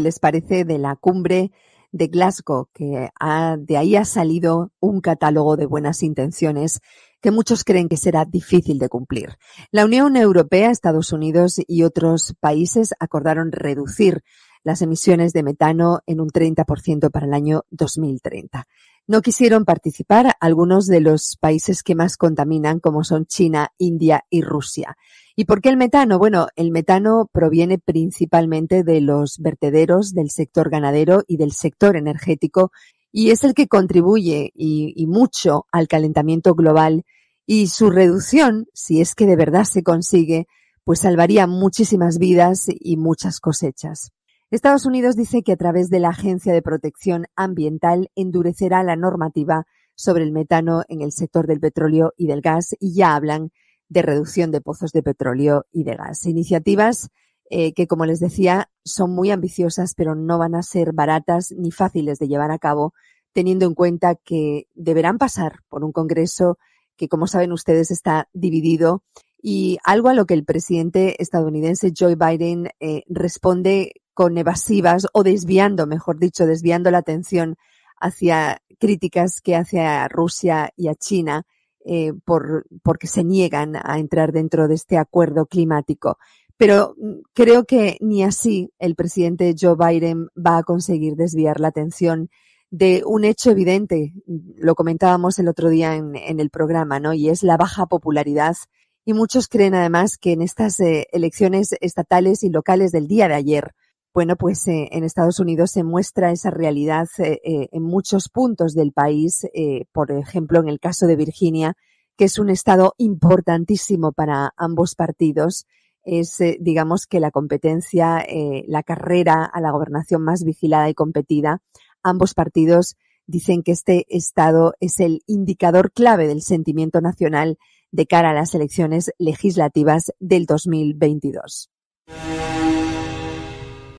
les parece de la cumbre de Glasgow, que de ahí ha salido un catálogo de buenas intenciones que muchos creen que será difícil de cumplir. La Unión Europea, Estados Unidos y otros países acordaron reducir las emisiones de metano en un 30% para el año 2030. No quisieron participar algunos de los países que más contaminan, como son China, India y Rusia. ¿Y por qué el metano? Bueno, el metano proviene principalmente de los vertederos del sector ganadero y del sector energético y es el que contribuye y, mucho al calentamiento global y su reducción, si es que de verdad se consigue, pues salvaría muchísimas vidas y muchas cosechas. Estados Unidos dice que a través de la Agencia de Protección Ambiental endurecerá la normativa sobre el metano en el sector del petróleo y del gas y ya hablan de reducción de pozos de petróleo y de gas. Iniciativas eh, que, como les decía, son muy ambiciosas, pero no van a ser baratas ni fáciles de llevar a cabo, teniendo en cuenta que deberán pasar por un Congreso que, como saben ustedes, está dividido y algo a lo que el presidente estadounidense Joe Biden eh, responde con evasivas o desviando, mejor dicho, desviando la atención hacia críticas que hace a Rusia y a China eh, porque se niegan a entrar dentro de este acuerdo climático. Pero mm, creo que ni así el presidente Joe Biden va a conseguir desviar la atención de un hecho evidente. Lo comentábamos el otro día en, el programa, ¿no? Y es la baja popularidad. Y muchos creen además que en estas eh, elecciones estatales y locales del día de ayer bueno, pues eh, en Estados Unidos se muestra esa realidad eh, eh, en muchos puntos del país, por ejemplo, en el caso de Virginia, que es un estado importantísimo para ambos partidos. Es, digamos, que la competencia, la carrera a la gobernación más vigilada y competida, ambos partidos dicen que este estado es el indicador clave del sentimiento nacional de cara a las elecciones legislativas del 2022.